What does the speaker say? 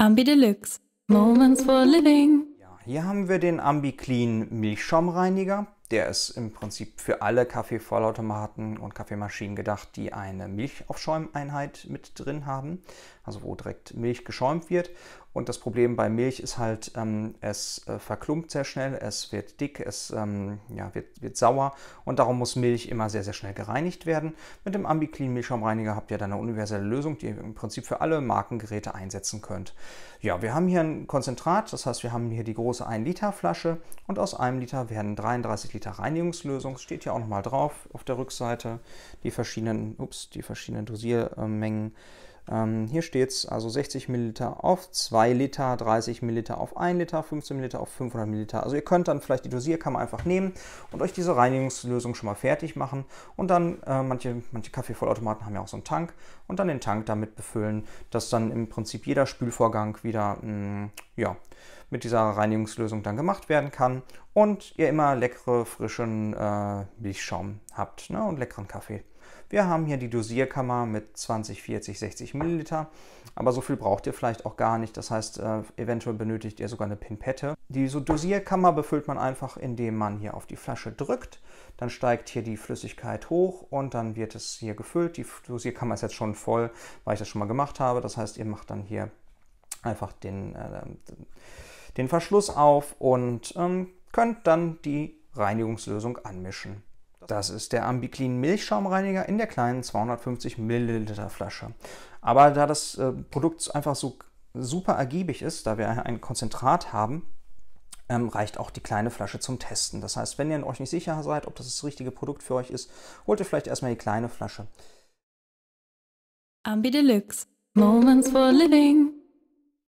Ambi Deluxe. Moments for Living. Ja, hier haben wir den Ambi Clean Milchschaumreiniger. Der ist im Prinzip für alle Kaffeevollautomaten und Kaffeemaschinen gedacht, die eine Milchaufschäumeinheit mit drin haben, also wo direkt Milch geschäumt wird. Und das Problem bei Milch ist halt, ähm, es äh, verklumpt sehr schnell, es wird dick, es ähm, ja, wird, wird sauer und darum muss Milch immer sehr, sehr schnell gereinigt werden. Mit dem AmbiClean Milchschaumreiniger habt ihr dann eine universelle Lösung, die ihr im Prinzip für alle Markengeräte einsetzen könnt. Ja, wir haben hier ein Konzentrat, das heißt, wir haben hier die große 1 Liter Flasche und aus einem Liter werden 33 Liter Reinigungslösung. Das steht hier auch nochmal drauf auf der Rückseite die verschiedenen, ups, die verschiedenen Dosiermengen. Ähm, hier steht es also 60 Milliliter auf 2 Liter, 30 Milliliter auf 1 Liter, 15 Milliliter auf 500 Milliliter. Also ihr könnt dann vielleicht die Dosierkammer einfach nehmen und euch diese Reinigungslösung schon mal fertig machen und dann, äh, manche, manche Kaffeevollautomaten haben ja auch so einen Tank und dann den Tank damit befüllen, dass dann im Prinzip jeder Spülvorgang wieder, mh, mm, ja, mit dieser Reinigungslösung dann gemacht werden kann und ihr immer leckere, frischen äh, Milchschaum habt ne, und leckeren Kaffee. Wir haben hier die Dosierkammer mit 20, 40, 60 Milliliter, aber so viel braucht ihr vielleicht auch gar nicht. Das heißt, äh, eventuell benötigt ihr sogar eine Pinpette. Diese Dosierkammer befüllt man einfach, indem man hier auf die Flasche drückt. Dann steigt hier die Flüssigkeit hoch und dann wird es hier gefüllt. Die Dosierkammer ist jetzt schon voll, weil ich das schon mal gemacht habe. Das heißt, ihr macht dann hier einfach den... Äh, den den Verschluss auf und ähm, könnt dann die Reinigungslösung anmischen. Das ist der Ambiclean Milchschaumreiniger in der kleinen 250 Milliliter Flasche. Aber da das äh, Produkt einfach so super ergiebig ist, da wir ein Konzentrat haben, ähm, reicht auch die kleine Flasche zum Testen. Das heißt, wenn ihr euch nicht sicher seid, ob das das richtige Produkt für euch ist, holt ihr vielleicht erstmal die kleine Flasche. Ambi Deluxe. Moments for Living.